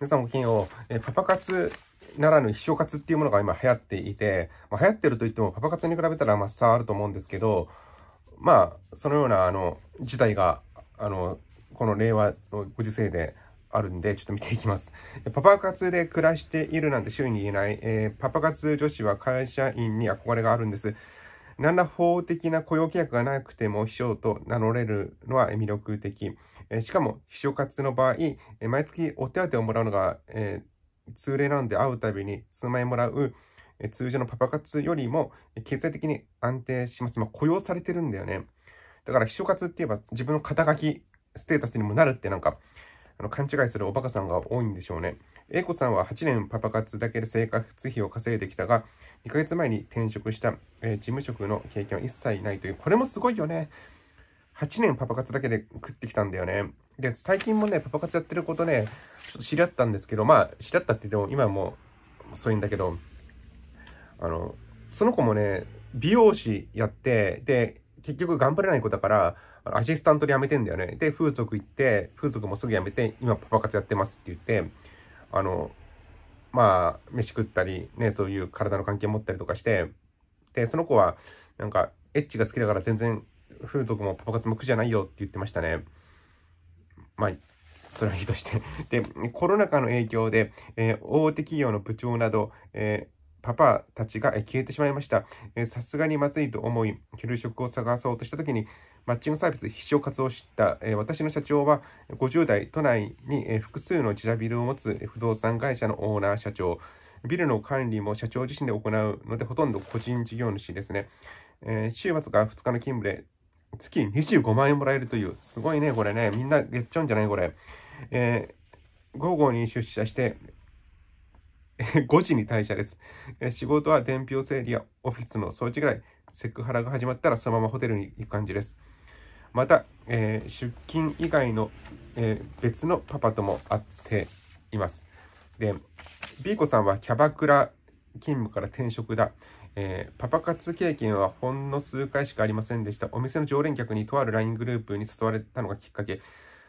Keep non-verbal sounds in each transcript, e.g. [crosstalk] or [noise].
皆さんも金曜、えパパ活ならぬ秘書活っていうものが今流行っていて、まあ、流行ってるといってもパパ活に比べたらまあ差あると思うんですけど、まあ、そのようなあの事態が、あの、この令和のご時世であるんで、ちょっと見ていきます。パパ活で暮らしているなんて周囲に言えない、えー、パパ活女子は会社員に憧れがあるんです。何ら法的な雇用契約がなくても秘書と名乗れるのは魅力的。しかも、秘書活の場合、毎月お手当をもらうのが、え通例なんで会うたびに数万円もらう、通常のパパ活よりも経済的に安定します。まあ、雇用されてるんだよね。だから秘書活って言えば自分の肩書き、ステータスにもなるってなんか、あの勘違いするおバカさんが多いんでしょうね。A 子さんは8年パパ活だけで生活費を稼いできたが、2ヶ月前に転職した、えー、事務職の経験は一切ないという、これもすごいよね。8年パパ活だけで食ってきたんだよね。で、最近もね、パパ活やってることね、ちょっと知り合ったんですけど、まあ、知り合ったって言っても、今もそういうんだけど、あの、その子もね、美容師やって、で、結局頑張れない子だから、アシスタントで辞めてんだよね。で、風俗行って、風俗もすぐ辞めて、今パパ活やってますって言って、あの、まあ、飯食ったり、ね、そういう体の関係持ったりとかして、で、その子は、なんか、エッチが好きだから全然、風俗もパパ活も苦じゃないよって言ってましたね。まあ、それはいいとして [laughs] で、コロナ禍の影響で、えー、大手企業の部長など、えーパパたちが消えてしまいました。さすがにまずいと思い、昼食を探そうとした時に、マッチングサービス必勝活動を知った、え私の社長は50代都内に、え複数の自社ビルを持つ不動産会社のオーナー社長、ビルの管理も社長自身で行うので、ほとんど個人事業主ですね。えー、週末から2日の勤務で月25万円もらえるという、すごいね、これね、みんなやっちゃうんじゃないこれ。えー、午後に出社して、5 [laughs] 時に退社です。仕事は伝票整理やオフィスの掃除ぐらい、セクハラが始まったらそのままホテルに行く感じです。また、えー、出勤以外の、えー、別のパパとも会っています。で、B 子さんはキャバクラ勤務から転職だ。えー、パパ活経験はほんの数回しかありませんでした。お店の常連客にとある LINE グループに誘われたのがきっかけ。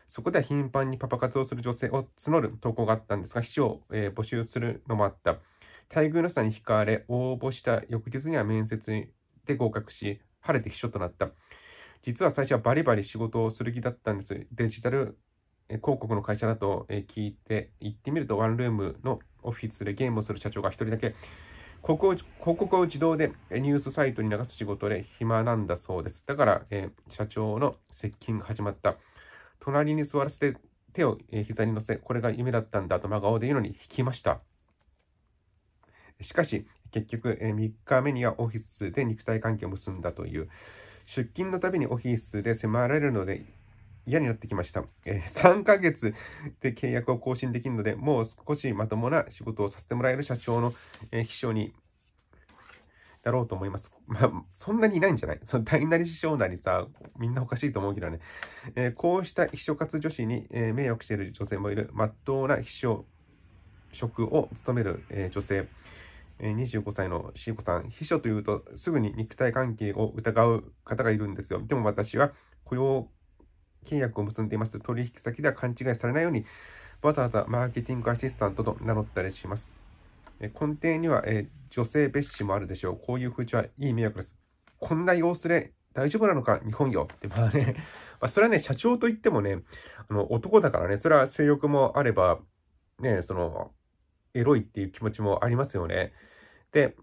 そこでは頻繁にパパ活をする女性を募る投稿があったんですが、秘書を、えー、募集するのもあった。待遇の差に惹かれ、応募した翌日には面接で合格し、晴れて秘書となった。実は最初はバリバリ仕事をする気だったんです。デジタル広告の会社だと聞いて行ってみると、ワンルームのオフィスでゲームをする社長が1人だけ広告を、広告を自動でニュースサイトに流す仕事で暇なんだそうです。だから、え社長の接近が始まった。隣に座らせて手を膝に乗せ、これが夢だったんだと真顔で言うのに引きました。しかし、結局、3日目にはオフィスで肉体関係を結んだという。出勤のたびにオフィスで迫られるので嫌になってきました。えー、3ヶ月で契約を更新できるので、もう少しまともな仕事をさせてもらえる社長の、えー、秘書になろうと思います。まあ、そんなにいないんじゃない [laughs] その大なり師匠なりさ、みんなおかしいと思うけどね。えー、こうした秘書活女子に、え迷惑している女性もいる、まっとうな秘書職を務める、え女性。25歳の C 子さん、秘書というとすぐに肉体関係を疑う方がいるんですよ。でも私は雇用契約を結んでいます。取引先では勘違いされないように、わざわざマーケティングアシスタントと名乗ったりします。え根底には、え女性蔑視もあるでしょう。こういう風潮はいい迷惑です。こんな様子で大丈夫なのか、日本よ。って、まあね、[laughs] まあ、それはね、社長といってもね、あの男だからね、それは性欲もあれば、ね、その、エロいっていう気持ちもありますよね。で、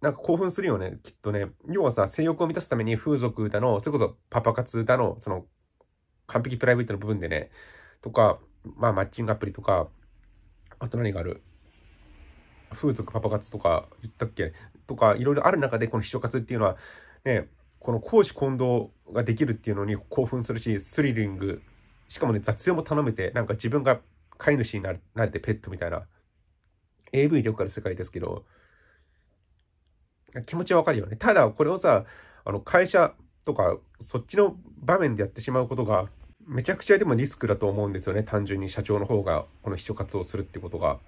なんか興奮するよね、きっとね。要はさ、性欲を満たすために風俗だの、それこそパパ活だの、その、完璧プライベートの部分でね、とか、まあ、マッチングアプリとか、あと何がある風俗パパ活とか言ったっけとか、いろいろある中で、この秘書活っていうのは、ね、この公私混同ができるっていうのに興奮するし、スリリング、しかもね、雑用も頼めて、なんか自分が飼い主になれてペットみたいな、AV でよくある世界ですけど、気持ちはわかるよね。ただ、これをさ、あの、会社とか、そっちの場面でやってしまうことが、めちゃくちゃでもリスクだと思うんですよね。単純に社長の方が、この秘書活をするってことが。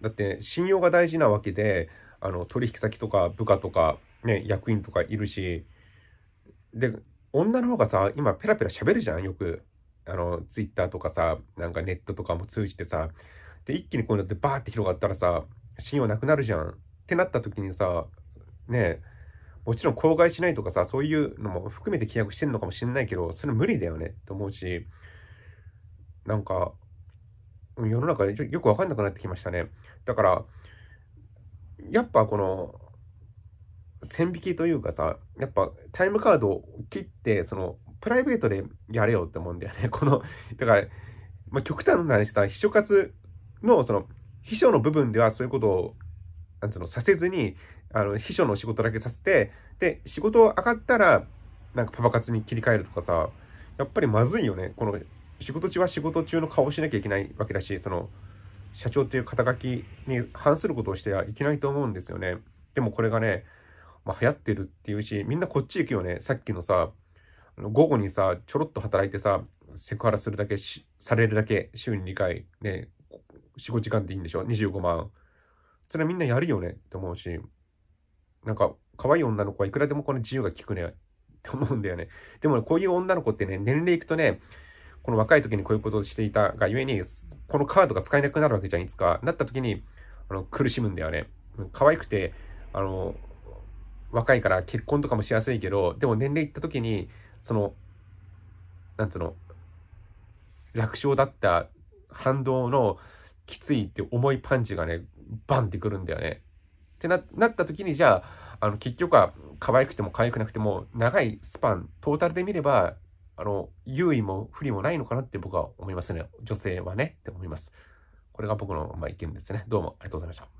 だって、信用が大事なわけで、あの、取引先とか部下とか、ね、役員とかいるし、で、女の方がさ、今ペラペラ喋るじゃん、よく。あの、ツイッターとかさ、なんかネットとかも通じてさ、で、一気にこういうのってバーって広がったらさ、信用なくなるじゃん。ってなった時にさ、ねもちろん口外しないとかさ、そういうのも含めて契約してんのかもしんないけど、それ無理だよねって思うし、なんか、世の中よくわかんなくなってきましたね。だから、やっぱこの、線引きというかさ、やっぱタイムカードを切って、その、プライベートでやれよって思うんだよね。[laughs] この、だから、まあ、極端な話さ、秘書活の、その、秘書の部分ではそういうことを、なんつうの、させずに、あの、秘書の仕事だけさせて、で、仕事上がったら、なんかパパ活に切り替えるとかさ、やっぱりまずいよね。この、仕事中は仕事中の顔をしなきゃいけないわけだし、その、社長っていう肩書きに反することをしてはいけないと思うんですよね。でもこれがね、まあ、流行ってるっていうし、みんなこっち行くよね。さっきのさ、午後にさ、ちょろっと働いてさ、セクハラするだけされるだけ、週に2回、ね、4、5時間でいいんでしょ ?25 万。それはみんなやるよねって思うし、なんか、可愛い女の子はいくらでもこの自由が利くねって思うんだよね。でも、ね、こういう女の子ってね、年齢いくとね、この若い時にこういうことをしていたがゆえに、このカードが使えなくなるわけじゃん、いつか。なった時に、あの苦しむんだよね。可愛くて、あの、若いから結婚とかもしやすいけど、でも年齢いった時に、その、なんつうの、楽勝だった反動のきついって重いパンチがね、バンってくるんだよね。ってなった時に、じゃあ、あの、結局は可愛くても可愛くなくても、長いスパン、トータルで見れば、あの、優位も不利もないのかなって僕は思いますね。女性はね、って思います。これが僕の、まあ、意見ですね。どうもありがとうございました。